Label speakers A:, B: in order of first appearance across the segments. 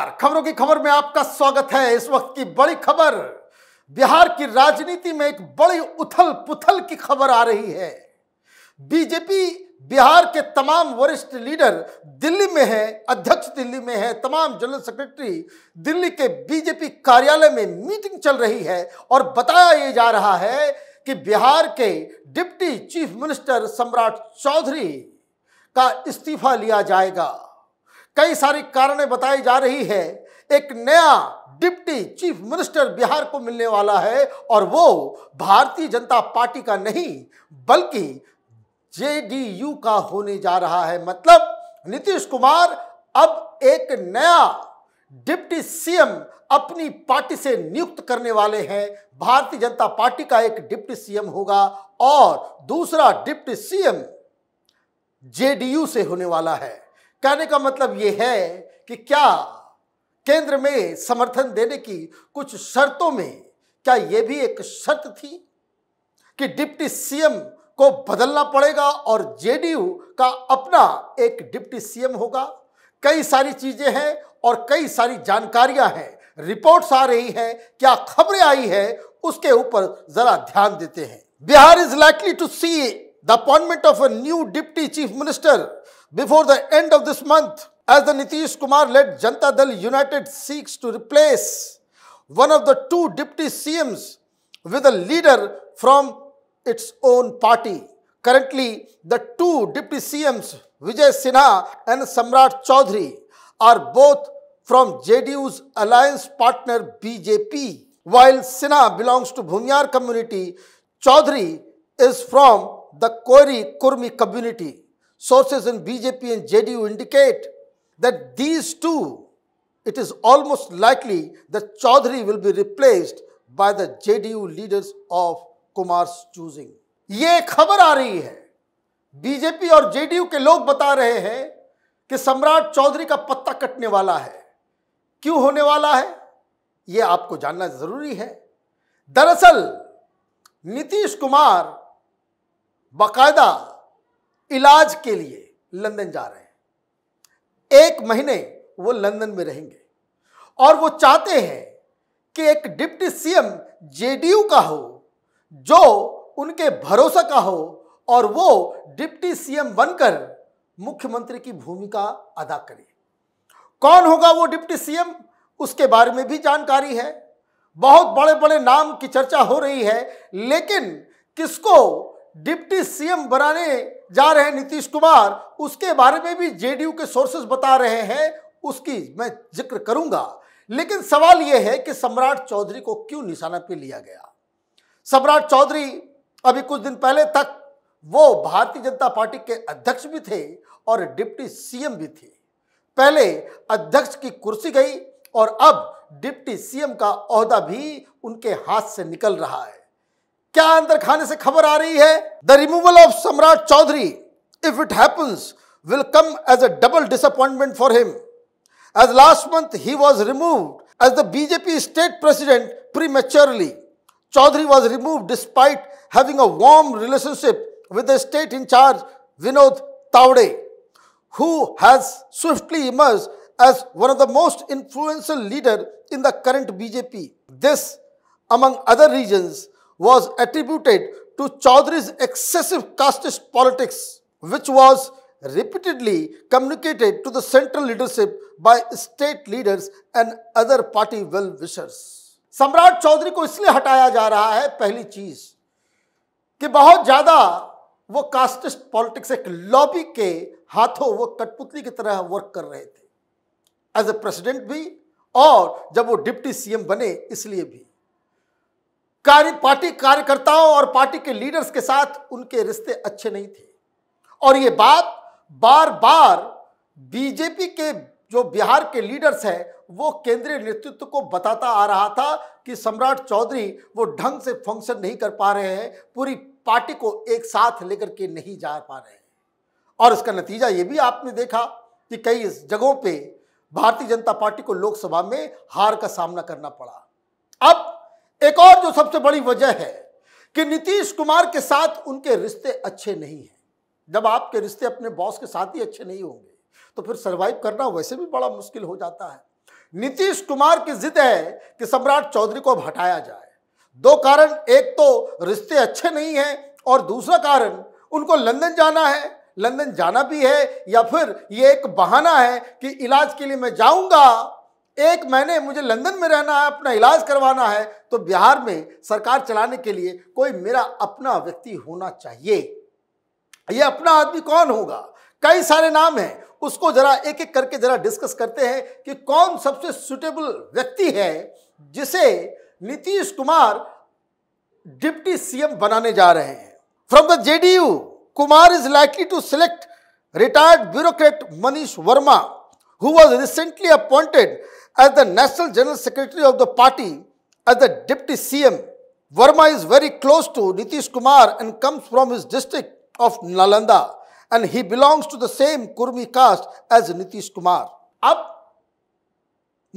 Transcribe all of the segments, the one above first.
A: नमस्कार खबरों की खबर में आपका स्वागत है इस वक्त की बड़ी खबर बिहार की राजनीति में एक बड़ी उथल पुथल की खबर आ रही है बीजेपी बिहार के तमाम वरिष्ठ लीडर दिल्ली में है अध्यक्ष दिल्ली में है तमाम जनरल सेक्रेटरी दिल्ली के बीजेपी कार्यालय में मीटिंग चल रही है और बताया ये जा रहा है कि बिहार के डिप्टी चीफ मिनिस्टर सम्राट चौधरी का इस्तीफा लिया जाएगा कई सारी कारणें बताई जा रही है एक नया डिप्टी चीफ मिनिस्टर बिहार को मिलने वाला है और वो भारतीय जनता पार्टी का नहीं बल्कि जेडीयू का होने जा रहा है मतलब नीतीश कुमार अब एक नया डिप्टी सीएम अपनी पार्टी से नियुक्त करने वाले हैं भारतीय जनता पार्टी का एक डिप्टी सीएम होगा और दूसरा डिप्टी सीएम जेडीयू से होने वाला है कहने का मतलब ये है कि क्या केंद्र में समर्थन देने की कुछ शर्तों में क्या ये भी एक शर्त थी कि डिप्टी सीएम को बदलना पड़ेगा और जेडीयू का अपना एक डिप्टी सीएम होगा कई सारी चीजें हैं और कई सारी जानकारियां हैं रिपोर्ट्स आ रही हैं क्या खबरें आई हैं उसके ऊपर जरा ध्यान देते हैं Bihar is likely to see the appointment of a new deputy chief minister before the end of this month as the Nitish Kumar led Janta Dal United seeks to replace one of the two deputy CMs with a leader from its own party. Currently, the two deputy CMs Vijay Sinha and Samrat Chaudhary are both from JDU's alliance partner BJP. While Sinha belongs to Bhunyar community, Chaudhary is from the Kori Kurmi community. sources in BJP and JDU indicate that these two, it is almost likely that Chaudhary will be replaced by the JDU leaders of Kumar's choosing. ये खबर आ रही है BJP और JDU के लोग बता रहे हैं कि सम्राट चौधरी का पत्ता कटने वाला है क्यों होने वाला है यह आपको जानना जरूरी है दरअसल नीतीश कुमार बाकायदा इलाज के लिए लंदन जा रहे हैं एक महीने वो लंदन में रहेंगे और वो चाहते हैं कि एक डिप्टी सीएम जेडीयू का हो जो उनके भरोसा का हो और वो डिप्टी सीएम बनकर मुख्यमंत्री की भूमिका अदा करे कौन होगा वो डिप्टी सीएम उसके बारे में भी जानकारी है बहुत बड़े बड़े नाम की चर्चा हो रही है लेकिन किसको डिप्टी सीएम बनाने जा रहे हैं नीतीश कुमार उसके बारे में भी जेडीयू के सोर्सेस बता रहे हैं उसकी मैं जिक्र करूंगा लेकिन सवाल यह है कि सम्राट चौधरी को क्यों निशाना पे लिया गया सम्राट चौधरी अभी कुछ दिन पहले तक वो भारतीय जनता पार्टी के अध्यक्ष भी थे और डिप्टी सीएम भी थे पहले अध्यक्ष की कुर्सी गई और अब डिप्टी सीएम का अहदा भी उनके हाथ से निकल रहा है क्या अंदर खाने से खबर आ रही है the removal of Samrat Choudhary if it happens will come as a double disappointment for him as last month he was remove as the BJP state president prematurely Choudhary was remove despite having a warm relationship with the state charge Vinod Tawde who has swiftly emerge as one of the most influential leader in the current BJP this among other reasons was attributed to Chaudhary's excessive casteist politics, which was repeatedly communicated to the central leadership by state leaders and other party well-wishers. सम्राट चौधरी को इसलिए हटाया जा रहा है पहली चीज कि बहुत ज्यादा वो कास्टिस्ट पॉलिटिक्स एक लॉबी के हाथों वो कठपुतली की तरह वर्क कर रहे थे एज ए प्रेसिडेंट भी और जब वो डिप्टी सीएम बने इसलिए भी कार्य पार्टी कार्यकर्ताओं और पार्टी के लीडर्स के साथ उनके रिश्ते अच्छे नहीं थे और ये बात बार बार बीजेपी के जो बिहार के लीडर्स हैं वो केंद्रीय नेतृत्व को बताता आ रहा था कि सम्राट चौधरी वो ढंग से फंक्शन नहीं कर पा रहे हैं पूरी पार्टी को एक साथ लेकर के नहीं जा पा रहे हैं और इसका नतीजा ये भी आपने देखा कि कई जगहों पे भारतीय जनता पार्टी को लोकसभा में हार का सामना करना पड़ा अब एक और जो सबसे बड़ी वजह है कि नीतीश कुमार के साथ उनके रिश्ते अच्छे नहीं हैं जब आपके रिश्ते अपने बॉस के साथ ही अच्छे नहीं होंगे तो फिर सर्वाइव करना वैसे भी बड़ा मुश्किल हो जाता है नीतीश कुमार की जिद है कि सम्राट चौधरी को अब हटाया जाए दो कारण एक तो रिश्ते अच्छे नहीं हैं और दूसरा कारण उनको लंदन जाना है लंदन जाना भी है या फिर ये एक बहाना है कि इलाज के लिए मैं जाऊंगा एक महीने मुझे लंदन में रहना है अपना इलाज करवाना है तो बिहार में सरकार चलाने के लिए कोई मेरा अपना व्यक्ति होना चाहिए ये अपना आदमी कौन होगा कई सारे नाम हैं उसको जरा एक एक करके जरा डिस्कस करते हैं कि कौन सबसे सुटेबल व्यक्ति है जिसे नीतीश कुमार डिप्टी सीएम बनाने जा रहे हैं from the JDU Kumar is likely to select retired bureaucrat Manish Verma who was recently appointed as the National General Secretary of the party as the Deputy CM. Verma is very close to Nitish Kumar and comes from his district of Nalanda and he belongs to the same Kurmi caste as Nitish Kumar. ab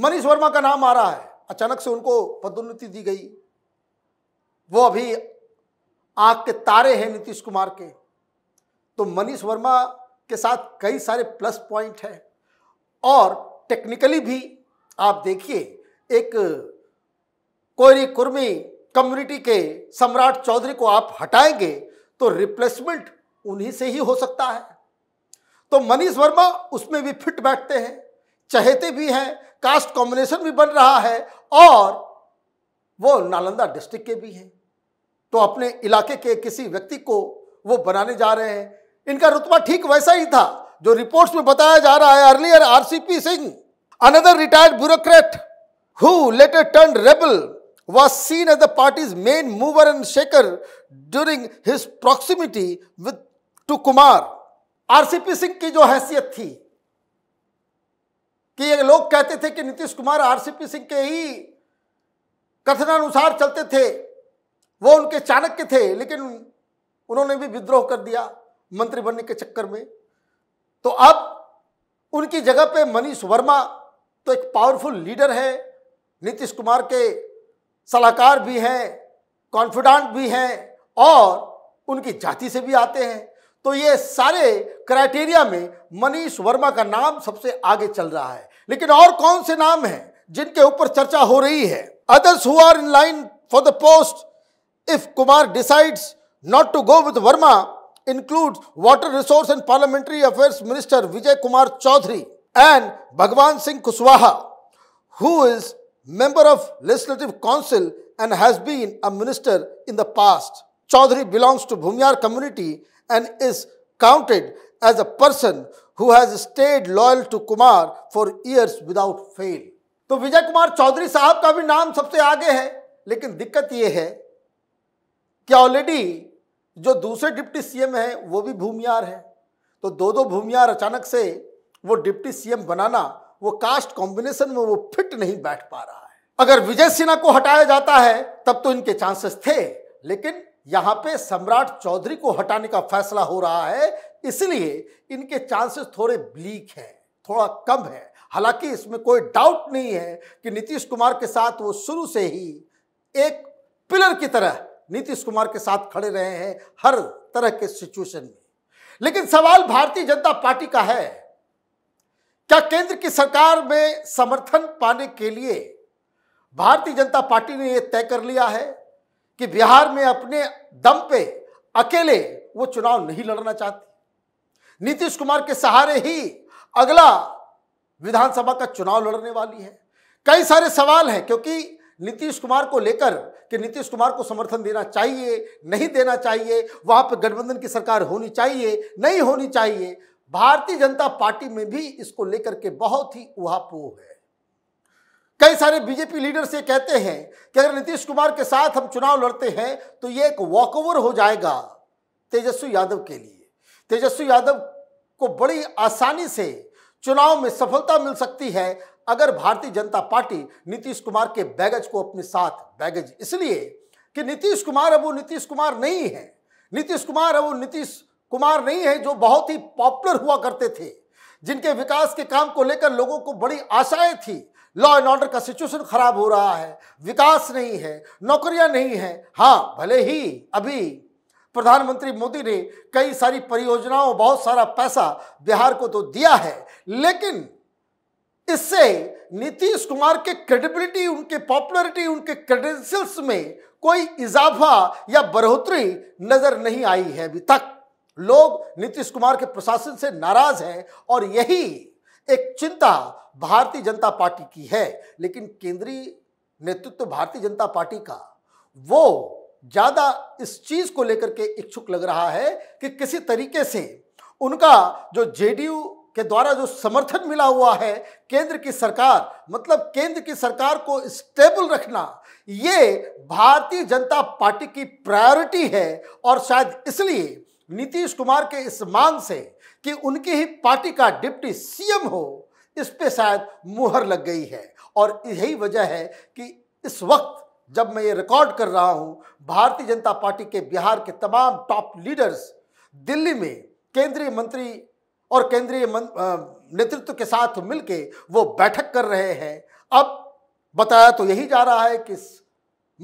A: manish verma ka naam aa raha hai अचानक से उनको पदोन्नति दी गई वो अभी आंख के तारे हैं नीतीश कुमार के तो मनीष वर्मा के साथ कई सारे प्लस पॉइंट हैं और टेक्निकली भी आप देखिए एक कोयरी कुर्मी कम्युनिटी के सम्राट चौधरी को आप हटाएंगे तो रिप्लेसमेंट उन्हीं से ही हो सकता है तो मनीष वर्मा उसमें भी फिट बैठते हैं चहेते भी हैं कास्ट कॉम्बिनेशन भी बन रहा है और वो नालंदा डिस्ट्रिक्ट के भी हैं तो अपने इलाके के किसी व्यक्ति को वो बनाने जा रहे हैं इनका रुतबा ठीक वैसा ही था जो रिपोर्ट्स में बताया जा रहा है earlier RCP Singh another retired bureaucrat who later turn rebel was seen as the party's main mover and shaker during his proximity with to Kumar RCP Singh की जो हैसियत थी कि ये लोग कहते थे कि नीतीश कुमार आरसीपी सिंह के ही कथनानुसार चलते थे वो उनके चाणक्य थे लेकिन उन्होंने भी विद्रोह कर दिया मंत्री बनने के चक्कर में तो अब उनकी जगह पे मनीष वर्मा तो एक पावरफुल लीडर है नीतीश कुमार के सलाहकार भी हैं कॉन्फिडेंट भी हैं और उनकी जाति से भी आते हैं तो ये सारे क्राइटेरिया में मनीष वर्मा का नाम सबसे आगे चल रहा है लेकिन और कौन से नाम हैं जिनके ऊपर चर्चा हो रही है others who are in line for the post if Kumar decides not to go with Verma includes Water Resource and Parliamentary Affairs Minister Vijay Kumar Chaudhary and Bhagwan Singh Kuswaha, who is member of Legislative Council and has been a minister in the past. Chaudhary belongs to Bhumyar community and is counted as a person who has stayed loyal to Kumar for years without fail. तो विजय कुमार चौधरी साहब का भी नाम सबसे आगे है लेकिन दिक्कत यह है कि ऑलरेडी जो दूसरे डिप्टी सीएम हैं वो भी भूमियार हैं तो दो दो भूमियार अचानक से वो डिप्टी सीएम बनाना वो कास्ट कॉम्बिनेशन में वो फिट नहीं बैठ पा रहा है अगर विजय सिन्हा को हटाया जाता है तब तो इनके चांसेस थे लेकिन यहाँ पे सम्राट चौधरी को हटाने का फैसला हो रहा है इसलिए इनके चांसेस थोड़े ब्लीक हैं थोड़ा कम है हालांकि इसमें कोई डाउट नहीं है कि नीतीश कुमार के साथ वो शुरू से ही एक पिलर की तरह नीतीश कुमार के साथ खड़े रहे हैं हर तरह के सिचुएशन में लेकिन सवाल भारतीय जनता पार्टी का है क्या केंद्र की सरकार में समर्थन पाने के लिए भारतीय जनता पार्टी ने यह तय कर लिया है कि बिहार में अपने दम पे अकेले वो चुनाव नहीं लड़ना चाहती नीतीश कुमार के सहारे ही अगला विधानसभा का चुनाव लड़ने वाली है कई सारे सवाल हैं क्योंकि नीतीश कुमार को लेकर कि नीतीश कुमार को समर्थन देना चाहिए नहीं देना चाहिए वहाँ पर गठबंधन की सरकार होनी चाहिए नहीं होनी चाहिए भारतीय जनता पार्टी में भी इसको लेकर के बहुत ही उहापोह है कई सारे बीजेपी लीडर्स ये कहते हैं कि अगर नीतीश कुमार के साथ हम चुनाव लड़ते हैं तो ये एक वॉकओवर हो जाएगा तेजस्वी यादव के लिए तेजस्वी यादव को बड़ी आसानी से चुनाव में सफलता मिल सकती है अगर भारतीय जनता पार्टी नीतीश कुमार के बैगेज को अपने साथ बैगेज इसलिए कि नीतीश कुमार अब वो नीतीश कुमार नहीं है नीतीश कुमार अब वो नीतीश कुमार नहीं है जो बहुत ही पॉपुलर हुआ करते थे जिनके विकास के काम को लेकर लोगों को बड़ी आशाएं थी लॉ एंड ऑर्डर का सिचुएशन खराब हो रहा है विकास नहीं है नौकरियां नहीं है हाँ भले ही अभी प्रधानमंत्री मोदी ने कई सारी परियोजनाओं बहुत सारा पैसा बिहार को तो दिया है लेकिन इससे नीतीश कुमार के क्रेडिबिलिटी उनके पॉपुलैरिटी उनके क्रेडेंशियल्स में कोई इजाफा या बढ़ोतरी नजर नहीं आई है अभी तक लोग नीतीश कुमार के प्रशासन से नाराज हैं और यही एक चिंता भारतीय जनता पार्टी की है लेकिन केंद्रीय नेतृत्व भारतीय जनता पार्टी का वो ज़्यादा इस चीज़ को लेकर के इच्छुक लग रहा है कि किसी तरीके से उनका जो जेडीयू के द्वारा जो समर्थन मिला हुआ है केंद्र की सरकार मतलब केंद्र की सरकार को स्टेबल रखना ये भारतीय जनता पार्टी की प्रायोरिटी है और शायद इसलिए नीतीश कुमार के इस मांग से कि उनकी ही पार्टी का डिप्टी सीएम हो इस पे शायद मुहर लग गई है और यही वजह है कि इस वक्त जब मैं ये रिकॉर्ड कर रहा हूँ भारतीय जनता पार्टी के बिहार के तमाम टॉप लीडर्स दिल्ली में केंद्रीय मंत्री और केंद्रीय नेतृत्व के साथ मिलकर वो बैठक कर रहे हैं अब बताया तो यही जा रहा है कि इस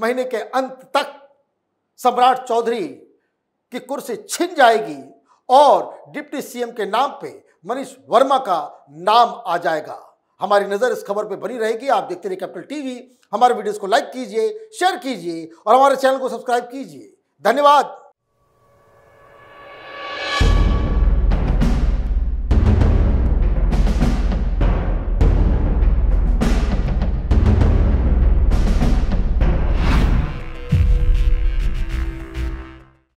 A: महीने के अंत तक सम्राट चौधरी की कुर्सी छिन जाएगी और डिप्टी सीएम के नाम पे मनीष वर्मा का नाम आ जाएगा हमारी नज़र इस खबर पे बनी रहेगी आप देखते रहिए कैपिटल टीवी हमारे वीडियोस को लाइक कीजिए शेयर कीजिए और हमारे चैनल को सब्सक्राइब कीजिए धन्यवाद